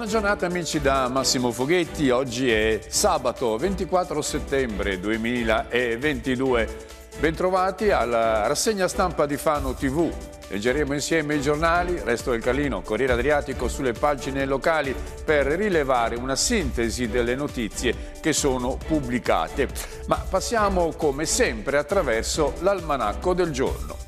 Buona giornata amici da Massimo Foghetti, oggi è sabato 24 settembre 2022. Bentrovati alla rassegna stampa di Fano TV. Leggeremo insieme i giornali, Resto del Calino, Corriere Adriatico sulle pagine locali per rilevare una sintesi delle notizie che sono pubblicate. Ma passiamo come sempre attraverso l'almanacco del giorno.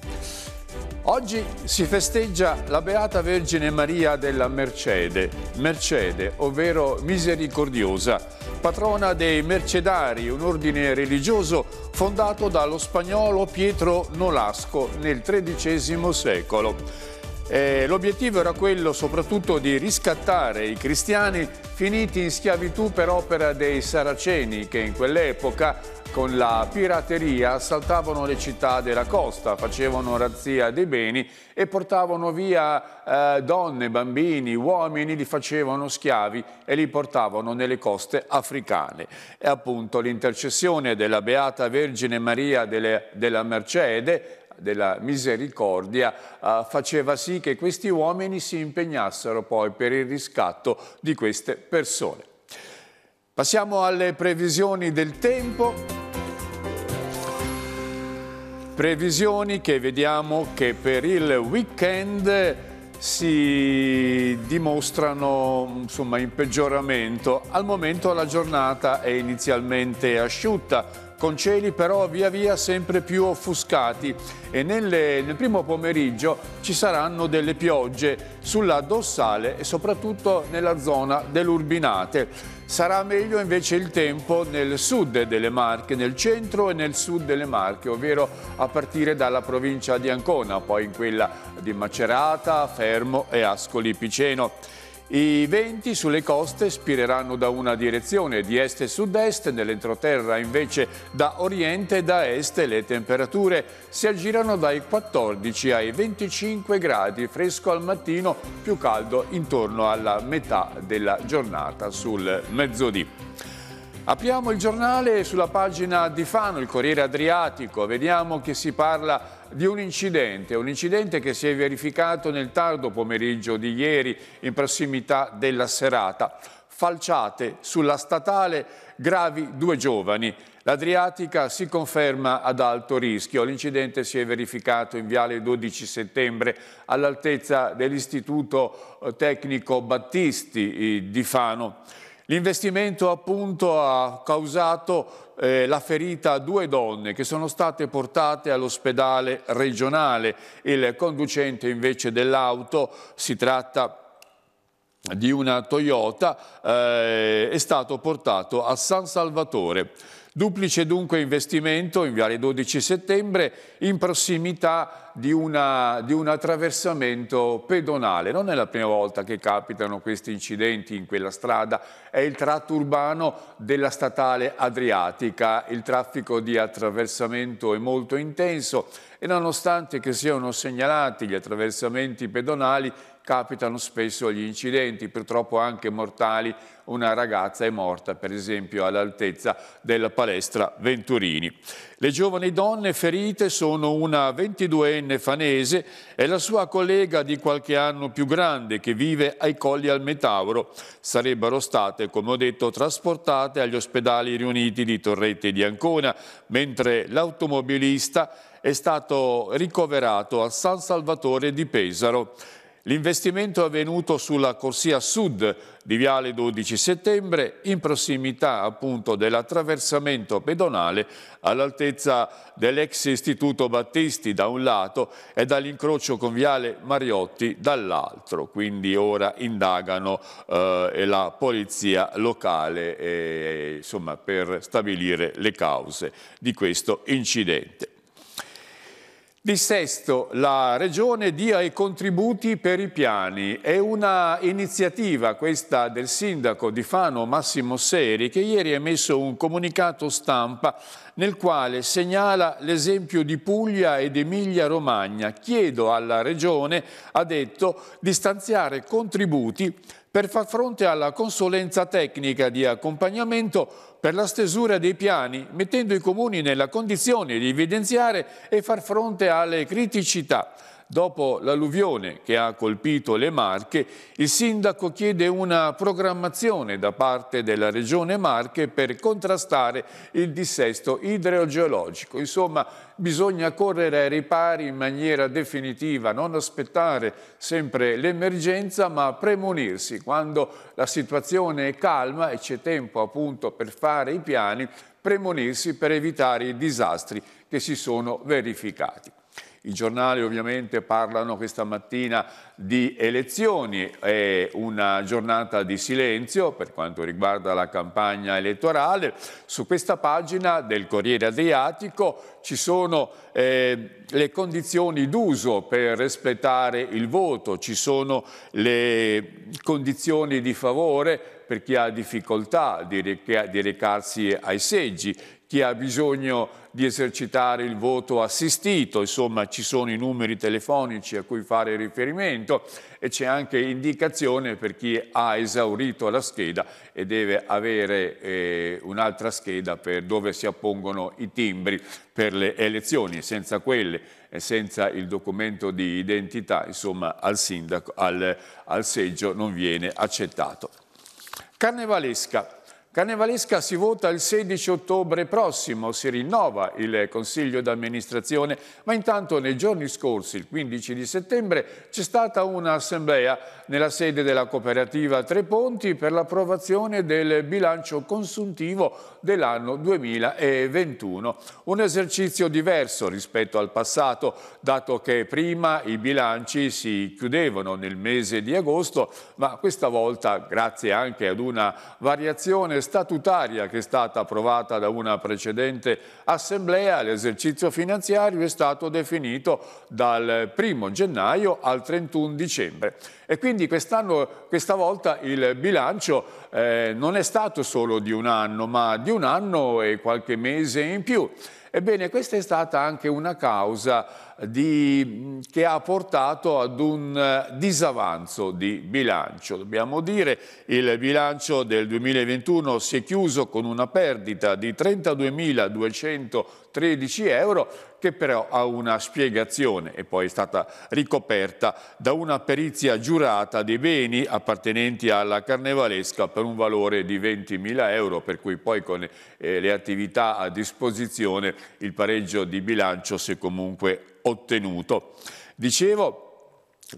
Oggi si festeggia la Beata Vergine Maria della Mercede, Mercede, ovvero misericordiosa, patrona dei Mercedari, un ordine religioso fondato dallo spagnolo Pietro Nolasco nel XIII secolo. Eh, l'obiettivo era quello soprattutto di riscattare i cristiani finiti in schiavitù per opera dei saraceni che in quell'epoca con la pirateria assaltavano le città della costa, facevano razzia dei beni e portavano via eh, donne, bambini, uomini, li facevano schiavi e li portavano nelle coste africane. E appunto l'intercessione della Beata Vergine Maria delle, della Mercede della misericordia eh, faceva sì che questi uomini si impegnassero poi per il riscatto di queste persone. Passiamo alle previsioni del tempo. Previsioni che vediamo che per il weekend si dimostrano insomma, in peggioramento. Al momento la giornata è inizialmente asciutta, con cieli però via via sempre più offuscati e nelle, nel primo pomeriggio ci saranno delle piogge sulla dossale e soprattutto nella zona dell'Urbinate. Sarà meglio invece il tempo nel sud delle Marche, nel centro e nel sud delle Marche, ovvero a partire dalla provincia di Ancona, poi in quella di Macerata, Fermo e Ascoli Piceno. I venti sulle coste spireranno da una direzione, di est e sud-est, nell'entroterra invece da oriente e da est le temperature si aggirano dai 14 ai 25 gradi, fresco al mattino, più caldo intorno alla metà della giornata sul mezzodì. Apriamo il giornale sulla pagina di Fano, il Corriere Adriatico, vediamo che si parla di di un incidente, un incidente che si è verificato nel tardo pomeriggio di ieri in prossimità della serata. Falciate sulla statale, gravi due giovani. L'Adriatica si conferma ad alto rischio. L'incidente si è verificato in Viale 12 settembre all'altezza dell'Istituto Tecnico Battisti eh, di Fano. L'investimento appunto ha causato eh, la ferita a due donne che sono state portate all'ospedale regionale. Il conducente invece dell'auto, si tratta di una Toyota, eh, è stato portato a San Salvatore. Duplice dunque investimento in Viale 12 settembre in prossimità di, una, di, un attraversamento pedonale. Non è la prima volta che capitano questi incidenti in quella strada, è il tratto urbano della statale Adriatica. Il traffico di attraversamento è molto intenso e nonostante che siano segnalati gli attraversamenti pedonali, capitano spesso gli incidenti, purtroppo anche mortali. Una ragazza è morta, per esempio, all'altezza della palestra Venturini. Le giovani donne ferite sono una 22enne fanese e la sua collega di qualche anno più grande che vive ai Colli al Metauro. Sarebbero state, come ho detto, trasportate agli ospedali riuniti di Torrette di Ancona, mentre l'automobilista è stato ricoverato a San Salvatore di Pesaro. L'investimento è avvenuto sulla corsia sud di Viale 12 settembre in prossimità appunto dell'attraversamento pedonale all'altezza dell'ex istituto Battisti da un lato e dall'incrocio con Viale Mariotti dall'altro. Quindi ora indagano eh, la polizia locale eh, insomma, per stabilire le cause di questo incidente. Dissesto, la Regione dia i contributi per i piani. È una iniziativa questa del sindaco di Fano Massimo Seri che ieri ha emesso un comunicato stampa nel quale segnala l'esempio di Puglia ed Emilia Romagna. Chiedo alla Regione, ha detto, di stanziare contributi per far fronte alla consulenza tecnica di accompagnamento per la stesura dei piani, mettendo i comuni nella condizione di evidenziare e far fronte alle criticità Dopo l'alluvione che ha colpito le Marche, il sindaco chiede una programmazione da parte della regione Marche per contrastare il dissesto idrogeologico. Insomma, bisogna correre ai ripari in maniera definitiva, non aspettare sempre l'emergenza, ma premunirsi quando la situazione è calma e c'è tempo appunto per fare i piani, premunirsi per evitare i disastri che si sono verificati. I giornali ovviamente parlano questa mattina di elezioni, è una giornata di silenzio per quanto riguarda la campagna elettorale. Su questa pagina del Corriere Adriatico ci sono eh, le condizioni d'uso per rispettare il voto, ci sono le condizioni di favore per chi ha difficoltà di, recarsi ai seggi, chi ha bisogno di esercitare il voto assistito, insomma ci sono i numeri telefonici a cui fare riferimento e c'è anche indicazione per chi ha esaurito la scheda e deve avere eh, un'altra scheda per dove si appongono i timbri per le elezioni, senza quelle e senza il documento di identità, insomma al, sindaco, al, al seggio non viene accettato. Carnevalesca Carnevalesca si vota il 16 ottobre prossimo, si rinnova il Consiglio d'amministrazione, ma intanto nei giorni scorsi, il 15 di settembre, c'è stata un'assemblea nella sede della cooperativa Tre Ponti per l'approvazione del bilancio consuntivo dell'anno 2021. Un esercizio diverso rispetto al passato, dato che prima i bilanci si chiudevano nel mese di agosto, ma questa volta, grazie anche ad una variazione statutaria che è stata approvata da una precedente assemblea, l'esercizio finanziario è stato definito dal 1 gennaio al 31 dicembre. E quindi quest'anno, questa volta il bilancio eh, non è stato solo di un anno, ma di un anno e qualche mese in più. Ebbene, questa è stata anche una causa di, che ha portato ad un eh, disavanzo di bilancio. Dobbiamo dire che il bilancio del 2021 si è chiuso con una perdita di 32.213 euro che però ha una spiegazione e poi è stata ricoperta da una perizia giurata dei beni appartenenti alla carnevalesca per un valore di 20.000 euro, per cui poi con eh, le attività a disposizione il pareggio di bilancio si è comunque ottenuto. Dicevo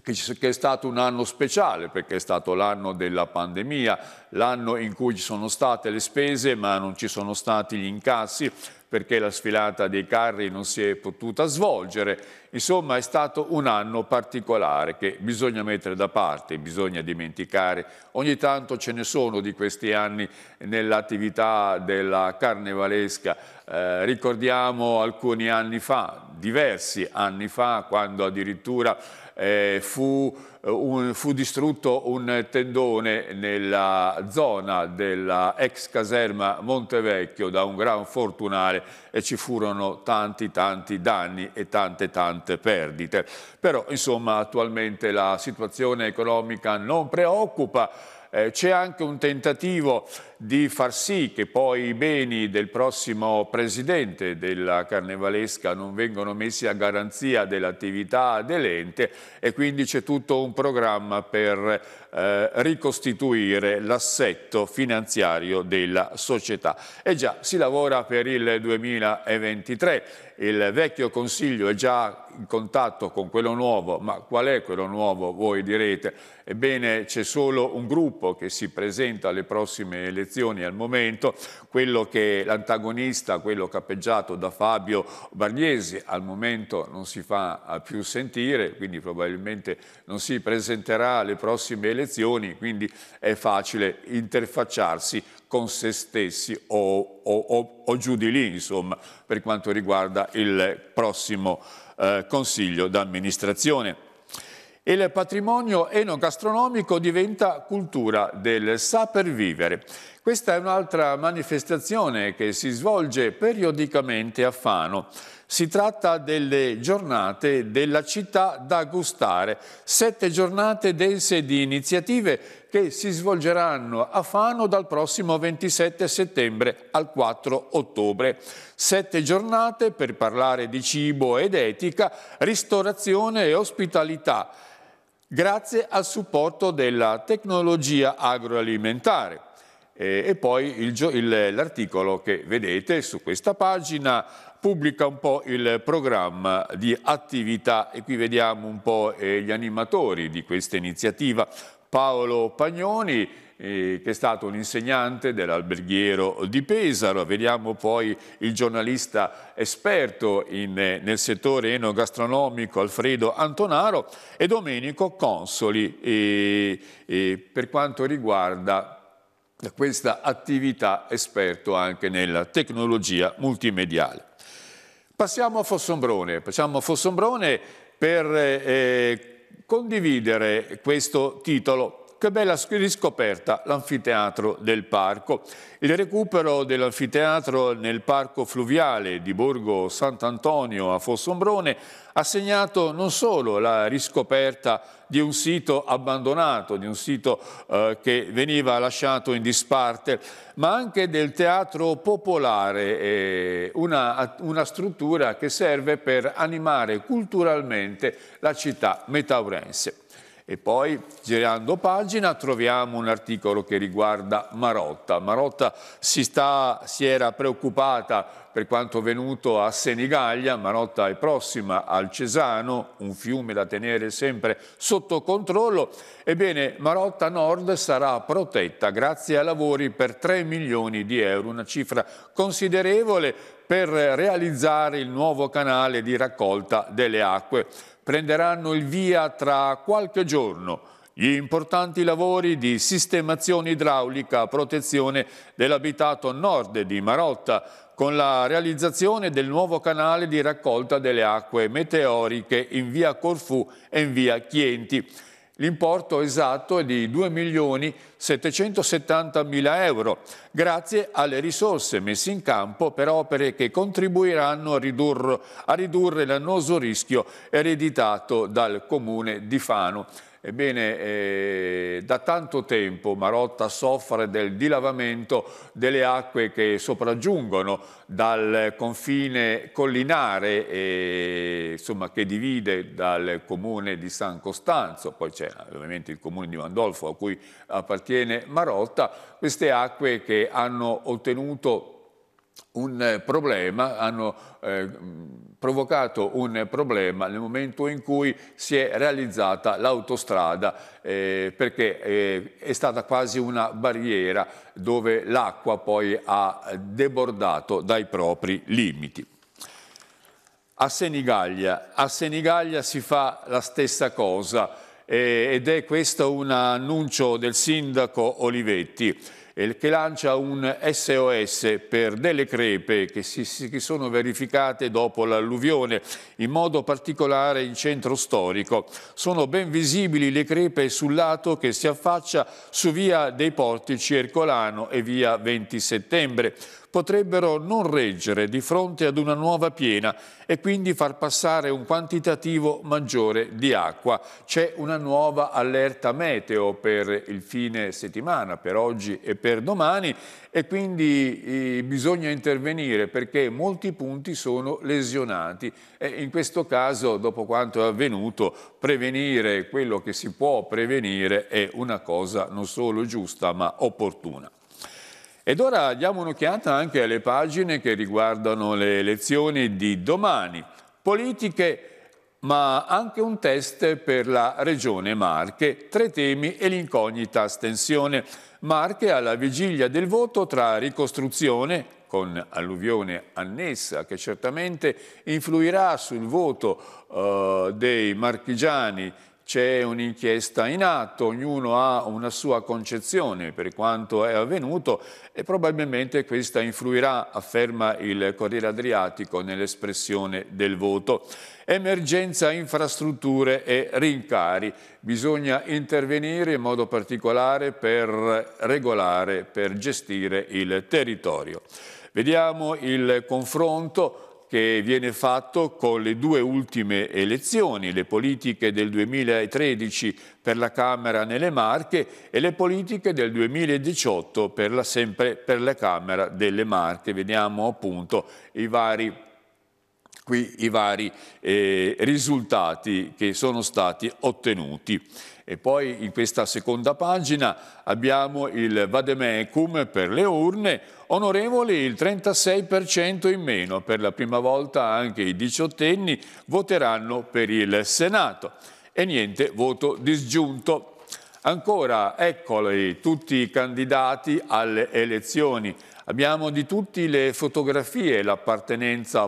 che è stato un anno speciale perché è stato l'anno della pandemia, l'anno in cui ci sono state le spese ma non ci sono stati gli incassi, perché la sfilata dei carri non si è potuta svolgere. Insomma è stato un anno particolare che bisogna mettere da parte, bisogna dimenticare. Ogni tanto ce ne sono di questi anni nell'attività della carnevalesca. Eh, ricordiamo alcuni anni fa, diversi anni fa, quando addirittura eh, fu eh, un, fu distrutto un tendone nella zona della ex caserma Montevecchio da un gran fortunale e ci furono tanti tanti danni e tante tante perdite. Però insomma attualmente la situazione economica non preoccupa, eh, c'è anche un tentativo di far sì che poi i beni del prossimo presidente della carnevalesca non vengano messi a garanzia dell'attività dell'ente e quindi c'è tutto un programma per eh, ricostituire l'assetto finanziario della società. E già si lavora per il 2023, il vecchio Consiglio è già in contatto con quello nuovo, ma qual è quello nuovo voi direte? Ebbene c'è solo un gruppo che si presenta alle prossime elezioni al momento, quello che l'antagonista, quello cappeggiato da Fabio Bargnesi, al momento non si fa eh, più sentire, quindi probabilmente non si presenterà alle prossime elezioni, direzioni, quindi è facile interfacciarsi con se stessi o, o, o, o giù di lì, insomma, per quanto riguarda il prossimo eh, consiglio d'amministrazione. Il patrimonio enogastronomico diventa cultura del saper vivere. Questa è un'altra manifestazione che si svolge periodicamente a Fano. Si tratta delle giornate della città da gustare, sette giornate dense di iniziative che si svolgeranno a Fano dal prossimo 27 settembre al 4 ottobre. Sette giornate per parlare di cibo ed etica, ristorazione e ospitalità, grazie al supporto della tecnologia agroalimentare e poi l'articolo che vedete su questa pagina pubblica un po' il programma di attività e qui vediamo un po' eh, gli animatori di questa iniziativa. Paolo Pagnoni, eh, che è stato un insegnante dell'alberghiero di Pesaro, vediamo poi il giornalista esperto in, nel settore enogastronomico Alfredo Antonaro e Domenico Consoli eh, eh, per quanto riguarda questa attività esperto anche nella tecnologia multimediale. Passiamo a Fossombrone, passiamo a Fossombrone per eh, condividere questo titolo che bella riscoperta l'anfiteatro del parco. Il recupero dell'anfiteatro nel parco fluviale di Borgo Sant'Antonio a Fossombrone ha segnato non solo la riscoperta di un sito abbandonato, di un sito eh, che veniva lasciato in disparte, ma anche del teatro popolare, eh, una, una struttura che serve per animare culturalmente la città metaurense. E poi, girando pagina, troviamo un articolo che riguarda Marotta. Marotta si, sta, si era preoccupata per quanto venuto a Senigallia, Marotta è prossima al Cesano, un fiume da tenere sempre sotto controllo. Ebbene, Marotta Nord sarà protetta grazie a lavori per 3 milioni di euro, una cifra considerevole per realizzare il nuovo canale di raccolta delle acque prenderanno il via tra qualche giorno gli importanti lavori di sistemazione idraulica a protezione dell'abitato nord di Marotta con la realizzazione del nuovo canale di raccolta delle acque meteoriche in via Corfù e in via Chienti. L'importo esatto è di 2.770.000 euro, grazie alle risorse messe in campo per opere che contribuiranno a ridurre, a ridurre l'annoso rischio ereditato dal comune di Fano. Ebbene, eh, da tanto tempo Marotta soffre del dilavamento delle acque che sopraggiungono dal confine collinare eh, insomma, che divide dal comune di San Costanzo, poi c'è ovviamente il comune di Mandolfo a cui appartiene Marotta, queste acque che hanno ottenuto un eh, problema, hanno eh, provocato un problema nel momento in cui si è realizzata l'autostrada eh, perché eh, è stata quasi una barriera dove l'acqua poi ha debordato dai propri limiti. A Senigallia, a Senigallia si fa la stessa cosa eh, ed è questo un annuncio del sindaco Olivetti che lancia un SOS per delle crepe che si che sono verificate dopo l'alluvione, in modo particolare in centro storico. Sono ben visibili le crepe sul lato che si affaccia su via dei Portici Ercolano e via 20 Settembre potrebbero non reggere di fronte ad una nuova piena e quindi far passare un quantitativo maggiore di acqua. C'è una nuova allerta meteo per il fine settimana, per oggi e per domani e quindi eh, bisogna intervenire perché molti punti sono lesionati e in questo caso dopo quanto è avvenuto prevenire quello che si può prevenire è una cosa non solo giusta ma opportuna. Ed ora diamo un'occhiata anche alle pagine che riguardano le elezioni di domani. Politiche ma anche un test per la Regione Marche, tre temi e l'incognita astensione. Marche alla vigilia del voto tra ricostruzione, con alluvione annessa che certamente influirà sul voto eh, dei marchigiani c'è un'inchiesta in atto, ognuno ha una sua concezione per quanto è avvenuto e probabilmente questa influirà, afferma il Corriere Adriatico, nell'espressione del voto. Emergenza infrastrutture e rincari. Bisogna intervenire in modo particolare per regolare, per gestire il territorio. Vediamo il confronto che viene fatto con le due ultime elezioni, le politiche del 2013 per la Camera nelle Marche e le politiche del 2018 per la, sempre per la Camera delle Marche. Vediamo appunto i vari qui i vari eh, risultati che sono stati ottenuti. E poi in questa seconda pagina abbiamo il vademecum per le urne, onorevoli il 36% in meno, per la prima volta anche i diciottenni voteranno per il Senato. E niente, voto disgiunto. Ancora, eccoli tutti i candidati alle elezioni. Abbiamo di tutti le fotografie, l'appartenenza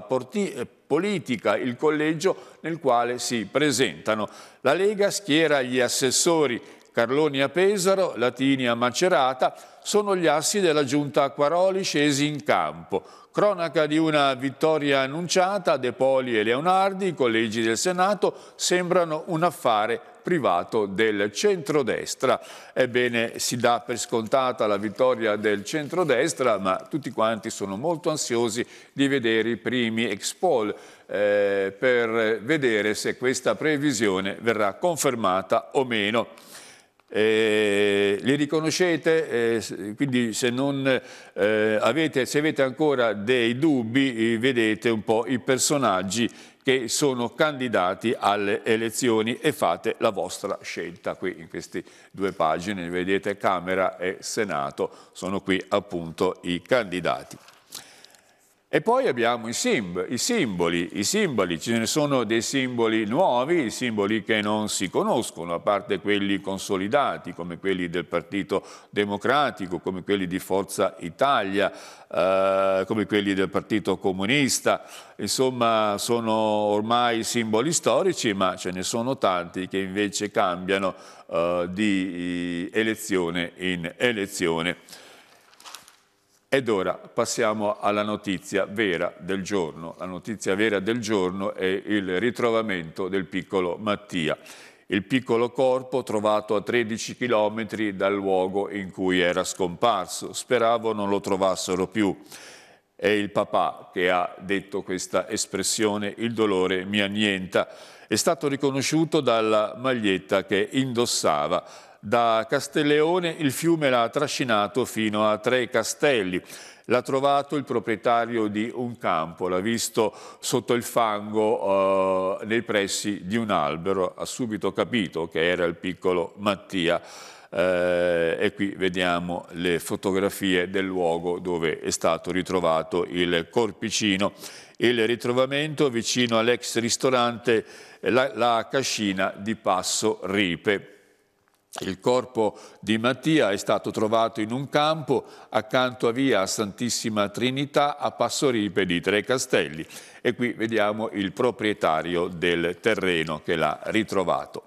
politica, il collegio nel quale si presentano. La Lega schiera gli assessori Carloni a Pesaro, Latini a Macerata, sono gli assi della giunta Acquaroli scesi in campo. Cronaca di una vittoria annunciata, De Poli e Leonardi, i collegi del Senato, sembrano un affare privato del centrodestra. Ebbene, si dà per scontata la vittoria del centrodestra, ma tutti quanti sono molto ansiosi di vedere i primi ex poll eh, per vedere se questa previsione verrà confermata o meno. Eh, li riconoscete, eh, quindi se, non, eh, avete, se avete ancora dei dubbi eh, vedete un po' i personaggi che sono candidati alle elezioni e fate la vostra scelta. Qui in queste due pagine vedete Camera e Senato, sono qui appunto i candidati. E poi abbiamo i, simb i, simboli, i simboli, ce ne sono dei simboli nuovi, simboli che non si conoscono, a parte quelli consolidati come quelli del Partito Democratico, come quelli di Forza Italia, eh, come quelli del Partito Comunista, insomma sono ormai simboli storici, ma ce ne sono tanti che invece cambiano eh, di eh, elezione in elezione. Ed ora passiamo alla notizia vera del giorno. La notizia vera del giorno è il ritrovamento del piccolo Mattia, il piccolo corpo trovato a 13 chilometri dal luogo in cui era scomparso. Speravo non lo trovassero più. È il papà che ha detto questa espressione, il dolore mi annienta. È stato riconosciuto dalla maglietta che indossava da Castelleone il fiume l'ha trascinato fino a tre castelli. L'ha trovato il proprietario di un campo, l'ha visto sotto il fango eh, nei pressi di un albero, ha subito capito che era il piccolo Mattia. Eh, e qui vediamo le fotografie del luogo dove è stato ritrovato il corpicino. Il ritrovamento vicino all'ex ristorante La, la Cascina di Passo Ripe. Il corpo di Mattia è stato trovato in un campo accanto a via Santissima Trinità a Passoripe di Tre Castelli e qui vediamo il proprietario del terreno che l'ha ritrovato.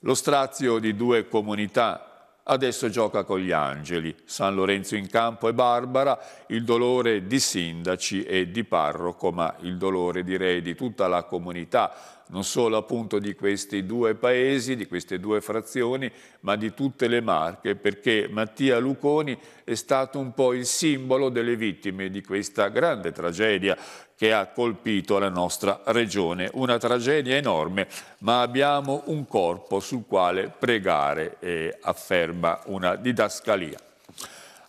Lo strazio di due comunità adesso gioca con gli angeli, San Lorenzo in campo e Barbara, il dolore di sindaci e di parroco, ma il dolore direi di tutta la comunità non solo appunto di questi due paesi, di queste due frazioni, ma di tutte le Marche, perché Mattia Luconi è stato un po' il simbolo delle vittime di questa grande tragedia che ha colpito la nostra regione. Una tragedia enorme, ma abbiamo un corpo sul quale pregare, eh, afferma una didascalia.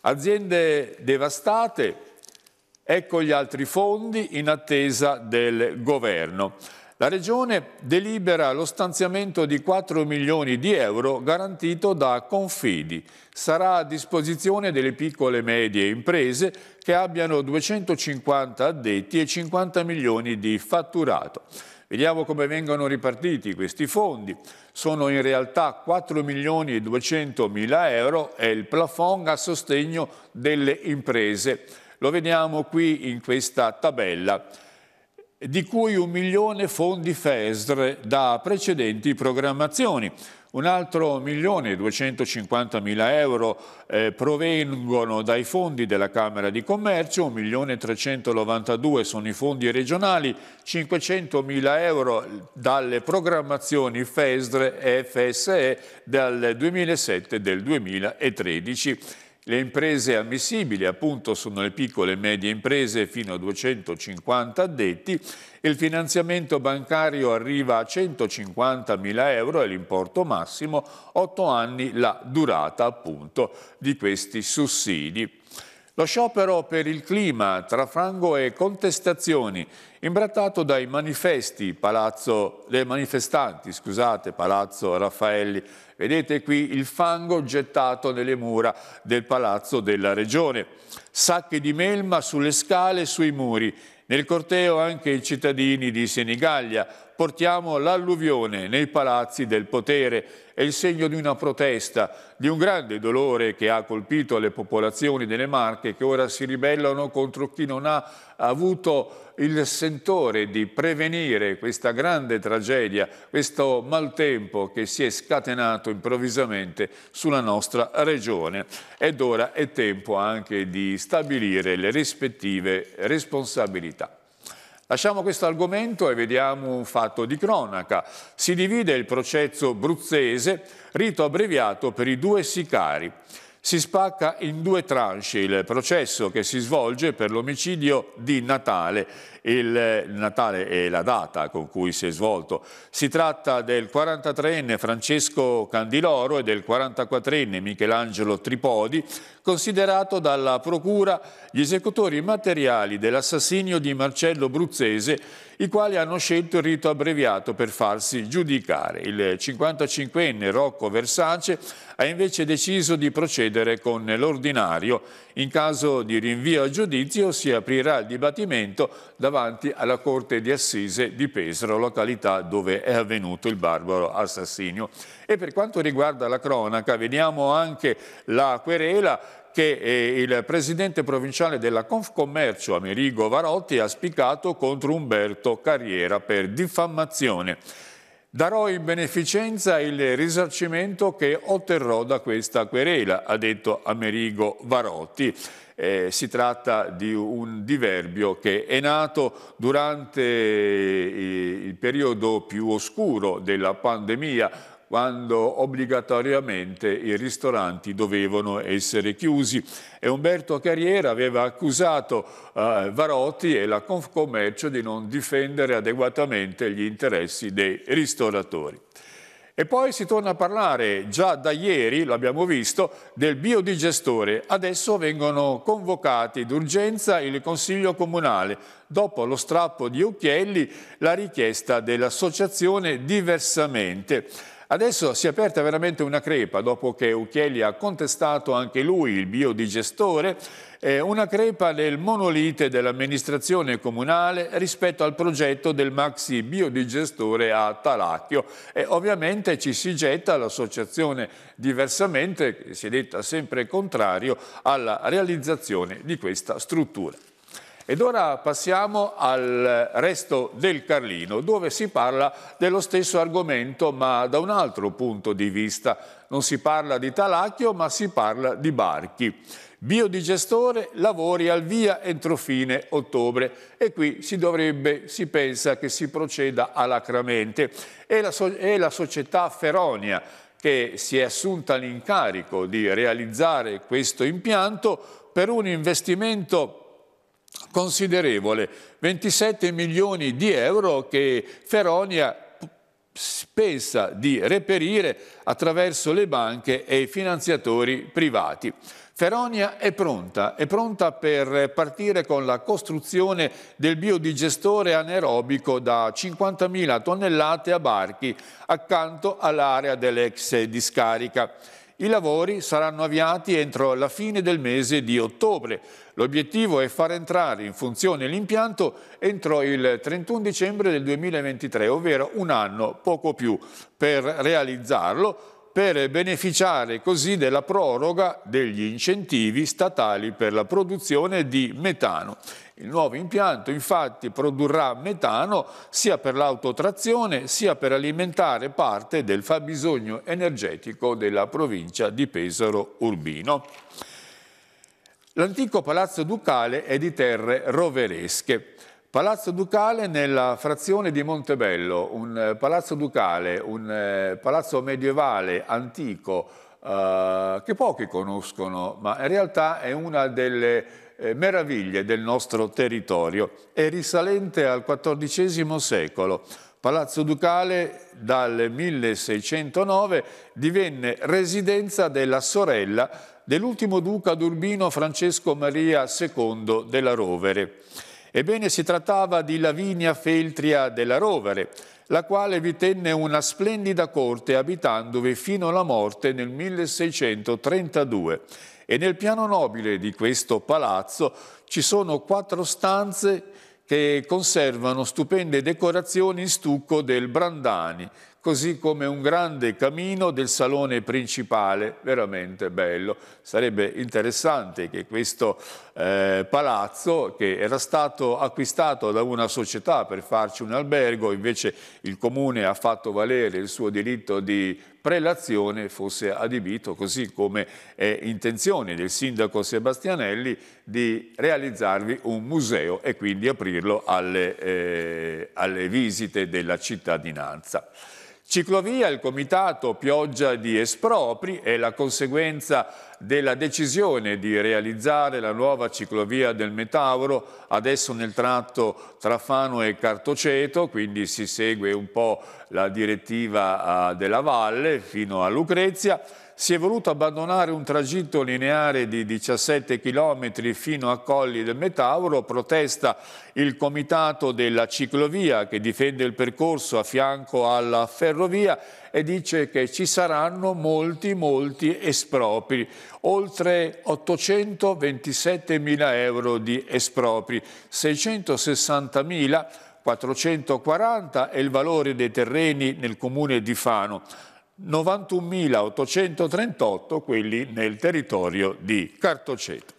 Aziende devastate, ecco gli altri fondi in attesa del governo. La Regione delibera lo stanziamento di 4 milioni di euro garantito da Confidi. Sarà a disposizione delle piccole e medie imprese che abbiano 250 addetti e 50 milioni di fatturato. Vediamo come vengono ripartiti questi fondi. Sono in realtà 4 milioni e 200 mila euro e il plafond a sostegno delle imprese. Lo vediamo qui in questa tabella di cui un milione fondi FESR da precedenti programmazioni. Un altro milione e 250 mila euro eh, provengono dai fondi della Camera di Commercio, un milione e 392 sono i fondi regionali, 500 mila euro dalle programmazioni FESR e FSE dal 2007 e del 2013. Le imprese ammissibili appunto sono le piccole e medie imprese fino a 250 addetti il finanziamento bancario arriva a 150.000 euro, e l'importo massimo, 8 anni la durata appunto di questi sussidi. Lo sciopero per il clima tra frango e contestazioni, imbrattato dai manifesti, palazzo, manifestanti, scusate, Palazzo Raffaelli Vedete qui il fango gettato nelle mura del palazzo della regione. Sacchi di melma sulle scale e sui muri. Nel corteo anche i cittadini di Senigallia. Portiamo l'alluvione nei palazzi del potere è il segno di una protesta, di un grande dolore che ha colpito le popolazioni delle Marche che ora si ribellano contro chi non ha avuto il sentore di prevenire questa grande tragedia, questo maltempo che si è scatenato improvvisamente sulla nostra regione. Ed ora è tempo anche di stabilire le rispettive responsabilità. Lasciamo questo argomento e vediamo un fatto di cronaca. Si divide il processo bruzzese, rito abbreviato per i due sicari. Si spacca in due tranche il processo che si svolge per l'omicidio di Natale il Natale e la data con cui si è svolto. Si tratta del 43enne Francesco Candiloro e del 44enne Michelangelo Tripodi, considerato dalla Procura gli esecutori materiali dell'assassinio di Marcello Bruzzese, i quali hanno scelto il rito abbreviato per farsi giudicare. Il 55enne Rocco Versace ha invece deciso di procedere con l'ordinario. In caso di rinvio a giudizio si aprirà il dibattimento da davanti alla corte di assise di Pesaro, località dove è avvenuto il barbaro assassinio. E per quanto riguarda la cronaca, vediamo anche la querela che eh, il presidente provinciale della Confcommercio, Amerigo Varotti, ha spiccato contro Umberto Carriera per diffamazione. Darò in beneficenza il risarcimento che otterrò da questa querela, ha detto Amerigo Varotti. Eh, si tratta di un diverbio che è nato durante eh, il periodo più oscuro della pandemia, quando obbligatoriamente i ristoranti dovevano essere chiusi. E Umberto Carriera aveva accusato eh, Varotti e la Confcommercio di non difendere adeguatamente gli interessi dei ristoratori. E poi si torna a parlare, già da ieri, lo abbiamo visto, del biodigestore. Adesso vengono convocati d'urgenza il Consiglio Comunale, dopo lo strappo di Occhielli, la richiesta dell'associazione Diversamente. Adesso si è aperta veramente una crepa dopo che Uchelli ha contestato anche lui il biodigestore, eh, una crepa del monolite dell'amministrazione comunale rispetto al progetto del maxi biodigestore a Talacchio e ovviamente ci si getta l'associazione diversamente, che si è detta sempre contrario alla realizzazione di questa struttura. Ed ora passiamo al resto del Carlino, dove si parla dello stesso argomento ma da un altro punto di vista. Non si parla di talacchio ma si parla di barchi. Biodigestore lavori al via entro fine ottobre e qui si dovrebbe, si pensa che si proceda alacramente. È la, so è la società Feronia che si è assunta l'incarico di realizzare questo impianto per un investimento considerevole, 27 milioni di euro che Feronia pensa di reperire attraverso le banche e i finanziatori privati. Feronia è pronta, è pronta per partire con la costruzione del biodigestore anaerobico da 50.000 tonnellate a barchi accanto all'area dell'ex discarica. I lavori saranno avviati entro la fine del mese di ottobre. L'obiettivo è far entrare in funzione l'impianto entro il 31 dicembre del 2023, ovvero un anno, poco più, per realizzarlo per beneficiare così della proroga degli incentivi statali per la produzione di metano. Il nuovo impianto infatti produrrà metano sia per l'autotrazione sia per alimentare parte del fabbisogno energetico della provincia di Pesaro Urbino. L'antico palazzo ducale è di terre roveresche. Palazzo Ducale nella frazione di Montebello, un eh, palazzo ducale, un eh, palazzo medievale antico eh, che pochi conoscono, ma in realtà è una delle eh, meraviglie del nostro territorio. È risalente al XIV secolo. Palazzo Ducale dal 1609 divenne residenza della sorella dell'ultimo duca d'Urbino Francesco Maria II della Rovere. Ebbene, si trattava di Lavinia Feltria della Rovere, la quale vi tenne una splendida corte abitandovi fino alla morte nel 1632 e nel piano nobile di questo palazzo ci sono quattro stanze che conservano stupende decorazioni in stucco del Brandani, così come un grande camino del salone principale, veramente bello. Sarebbe interessante che questo eh, palazzo, che era stato acquistato da una società per farci un albergo, invece il comune ha fatto valere il suo diritto di prelazione fosse adibito, così come è intenzione del sindaco Sebastianelli di realizzarvi un museo e quindi aprirlo alle, eh, alle visite della cittadinanza. Ciclovia, il comitato Pioggia di Espropri è la conseguenza della decisione di realizzare la nuova ciclovia del Metauro, adesso nel tratto tra Fano e Cartoceto, quindi si segue un po' la direttiva ah, della Valle fino a Lucrezia, si è voluto abbandonare un tragitto lineare di 17 km fino a Colli del Metauro, protesta il comitato della ciclovia che difende il percorso a fianco alla ferrovia e dice che ci saranno molti, molti espropri, oltre 827 mila euro di espropri, 660 mila 440 è il valore dei terreni nel comune di Fano. 91.838 quelli nel territorio di Cartoceto.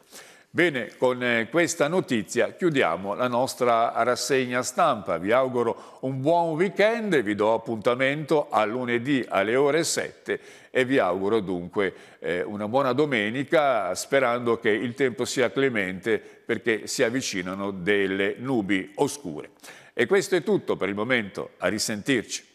Bene, con eh, questa notizia chiudiamo la nostra rassegna stampa. Vi auguro un buon weekend, vi do appuntamento a lunedì alle ore 7 e vi auguro dunque eh, una buona domenica sperando che il tempo sia clemente perché si avvicinano delle nubi oscure. E questo è tutto per il momento, a risentirci.